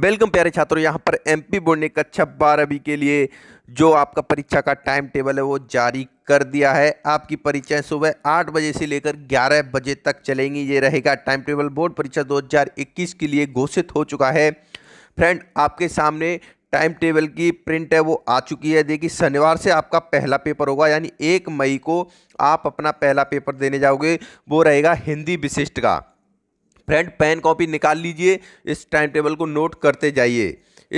welcome प्यारे छात्रों यहाँ पर एमपी बोर्ड ने कक्षा अच्छा बारहवीं के लिए जो आपका परीक्षा का टाइम टेबल है वो जारी कर दिया है आपकी परीक्षाएं सुबह आठ बजे से लेकर ग्यारह बजे तक चलेंगी ये रहेगा टाइम टेबल बोर्ड परीक्षा 2021 के लिए घोषित हो चुका है फ्रेंड आपके सामने टाइम टेबल की प्रिंट है वो आ चुकी है देखिए शनिवार से आपका पहला पेपर होगा यानी एक मई को आप अपना पहला पेपर देने जाओगे वो रहेगा हिंदी विशिष्ट का फ्रेंड पेन कॉपी निकाल लीजिए इस टाइम टेबल को नोट करते जाइए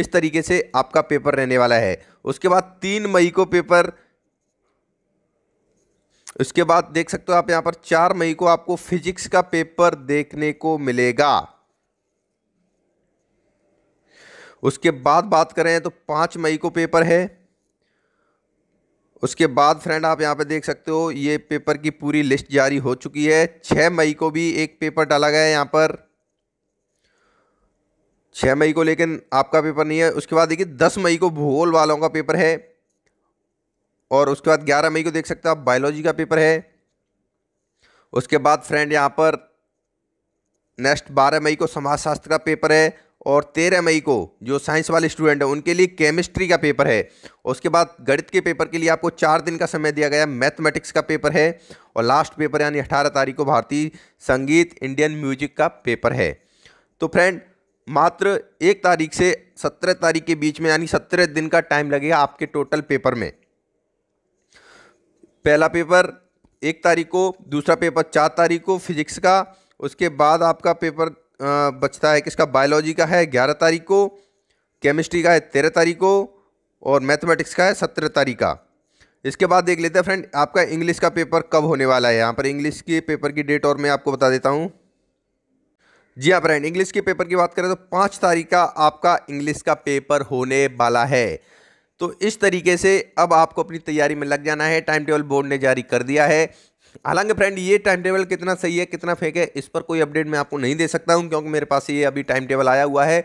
इस तरीके से आपका पेपर रहने वाला है उसके बाद तीन मई को पेपर उसके बाद देख सकते हो आप यहाँ पर चार मई को आपको फिजिक्स का पेपर देखने को मिलेगा उसके बाद बात करें तो पाँच मई को पेपर है उसके बाद फ्रेंड आप यहाँ पे देख सकते हो ये पेपर की पूरी लिस्ट जारी हो चुकी है छः मई को भी एक पेपर डाला गया है यहाँ पर छः मई को लेकिन आपका पेपर नहीं है उसके बाद देखिए दस मई को भूगोल वालों का पेपर है और उसके बाद ग्यारह मई को देख सकते हो आप बायोलॉजी का पेपर है उसके बाद फ्रेंड यहाँ पर नेक्स्ट बारह मई को समाजशास्त्र का पेपर है और तेरह मई को जो साइंस वाले स्टूडेंट हैं उनके लिए केमिस्ट्री का पेपर है उसके बाद गणित के पेपर के लिए आपको चार दिन का समय दिया गया मैथमेटिक्स का पेपर है और लास्ट पेपर यानी अठारह तारीख को भारतीय संगीत इंडियन म्यूजिक का पेपर है तो फ्रेंड मात्र एक तारीख से सत्रह तारीख के बीच में यानी सत्रह दिन का टाइम लगेगा आपके टोटल पेपर में पहला पेपर एक तारीख को दूसरा पेपर चार तारीख को फिजिक्स का उसके बाद आपका पेपर बचता है किसका बायोलॉजी का है ग्यारह तारीख को केमिस्ट्री का है तेरह तारीख को और मैथमेटिक्स का है सत्रह तारीख का इसके बाद देख लेते हैं फ्रेंड आपका इंग्लिश का पेपर कब होने वाला है यहाँ पर इंग्लिश के पेपर की डेट और मैं आपको बता देता हूँ जी हाँ फ्रेंड इंग्लिश के पेपर की बात करें तो पाँच तारीख का आपका इंग्लिश का पेपर होने वाला है तो इस तरीके से अब आपको अपनी तैयारी में लग जाना है टाइम टेबल बोर्ड ने जारी कर दिया है हालांकि फ्रेंड ये टाइम टेबल कितना सही है कितना फेक है इस पर कोई अपडेट मैं आपको नहीं दे सकता हूँ क्योंकि मेरे पास ये अभी टाइम टेबल आया हुआ है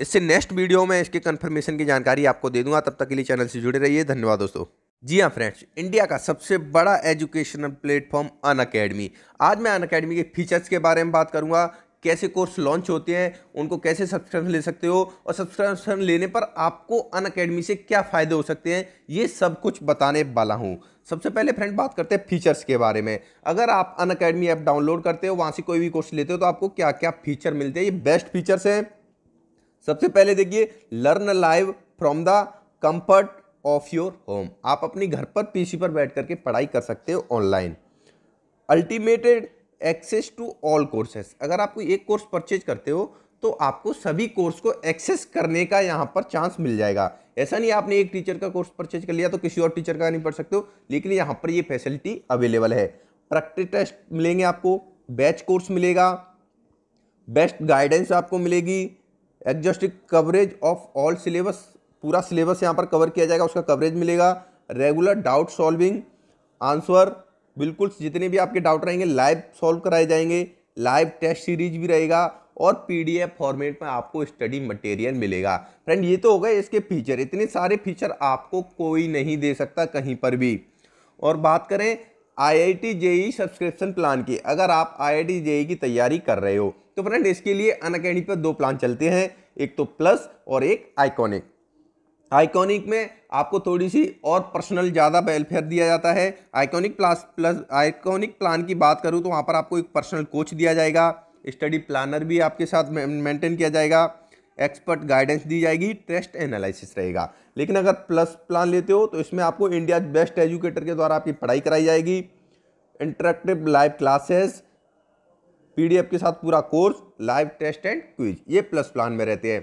इससे नेक्स्ट वीडियो में इसके कन्फर्मेशन की जानकारी आपको दे दूंगा तब तक के लिए चैनल से जुड़े रहिए धन्यवाद दोस्तों जी हाँ फ्रेंड्स इंडिया का सबसे बड़ा एजुकेशनल प्लेटफॉर्म अन अकेडमी आज मैं अन अकेडमी के फीचर्स के बारे में बात करूंगा कैसे कोर्स लॉन्च होते हैं उनको कैसे सब्सक्रिप्शन ले सकते हो और सब्सक्रिप्शन लेने पर आपको अन अकेडमी से क्या फ़ायदे हो सकते हैं ये सब कुछ बताने वाला हूँ सबसे पहले फ्रेंड बात करते हैं फीचर्स के बारे में अगर आप अन अकेडमी ऐप डाउनलोड करते हो वहाँ से कोई भी कोर्स लेते हो तो आपको क्या क्या फीचर मिलते हैं ये बेस्ट फीचर्स हैं सबसे पहले देखिए learn live from the comfort of your home आप अपने घर पर पीसी पर बैठ करके पढ़ाई कर सकते हो online unlimited access to all courses अगर आप कोई एक कोर्स परचेज करते हो तो आपको सभी कोर्स को एक्सेस करने का यहाँ पर चांस मिल जाएगा ऐसा नहीं आपने एक टीचर का कोर्स परचेज कर लिया तो किसी और टीचर का नहीं पढ़ सकते हो लेकिन यहाँ पर ये फैसिलिटी अवेलेबल है प्रैक्टिस टेस्ट मिलेंगे आपको बैच कोर्स मिलेगा बेस्ट गाइडेंस आपको मिलेगी exhaustive coverage of all syllabus पूरा सिलेबस यहाँ पर कवर किया जाएगा उसका कवरेज मिलेगा रेगुलर डाउट सॉल्विंग आंसर बिल्कुल जितने भी आपके डाउट रहेंगे लाइव सॉल्व कराए जाएंगे लाइव टेस्ट सीरीज भी रहेगा और पीडीएफ फॉर्मेट में आपको स्टडी मटेरियल मिलेगा फ्रेंड ये तो हो गए इसके फीचर इतने सारे फीचर आपको कोई नहीं दे सकता कहीं पर भी और बात करें I I T E subscription plan की अगर आप आई आई टी जेई की तैयारी कर रहे हो तो फ्रेंड इसके लिए अन पर दो प्लान चलते हैं एक तो प्लस और एक आइकॉनिक आइकॉनिक में आपको थोड़ी सी और पर्सनल ज़्यादा वेलफेयर दिया जाता है iconic plus plus iconic plan की बात करूँ तो वहाँ पर आपको एक पर्सनल कोच दिया जाएगा स्टडी प्लानर भी आपके साथ मेंटेन किया जाएगा एक्सपर्ट गाइडेंस दी जाएगी टेस्ट एनालिसिस रहेगा लेकिन अगर प्लस प्लान लेते हो तो इसमें आपको इंडिया बेस्ट एजुकेटर के द्वारा आपकी पढ़ाई कराई जाएगी इंटरेक्टिव लाइव क्लासेस पीडीएफ के साथ पूरा course live test and quiz ये प्लस प्लान में रहते हैं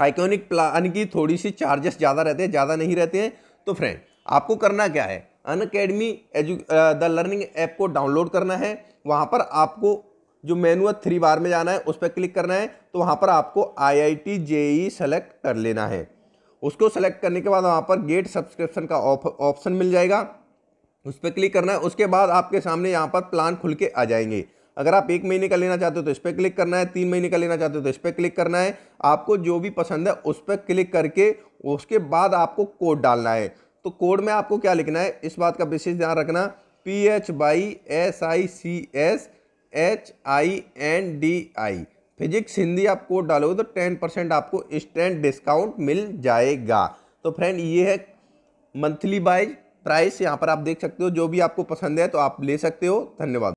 आइकोनिक प्लान की थोड़ी सी चार्जेस ज़्यादा रहते हैं ज़्यादा नहीं रहते हैं तो फ्रेंड आपको करना क्या है अन अकेडमी एजु द लर्निंग ऐप को डाउनलोड करना है वहाँ पर आपको जो मेनू है थ्री बार में जाना है उस पर क्लिक करना है तो वहाँ पर आपको आई आई टी ई सेलेक्ट कर लेना है उसको सेलेक्ट करने के बाद वहाँ पर गेट सब्सक्रिप्शन का ऑप्शन मिल जाएगा उस पर क्लिक करना है उसके बाद आपके सामने यहाँ पर प्लान खुल के आ जाएंगे अगर आप एक महीने का लेना चाहते हो तो इस पर क्लिक करना है तीन महीने का लेना चाहते हो तो इस पर क्लिक करना है आपको जो भी पसंद है उस पर क्लिक करके उसके बाद आपको कोड डालना है तो कोड में आपको क्या लिखना है इस बात का विशेष ध्यान रखना P H Y S I C S H I N D I physics Hindi आप कोड डालोगे तो टेन परसेंट आपको इंस्टेंट डिस्काउंट मिल जाएगा तो फ्रेंड ये है मंथली बाइज प्राइस यहाँ पर आप देख सकते हो जो भी आपको पसंद है तो आप ले सकते हो धन्यवाद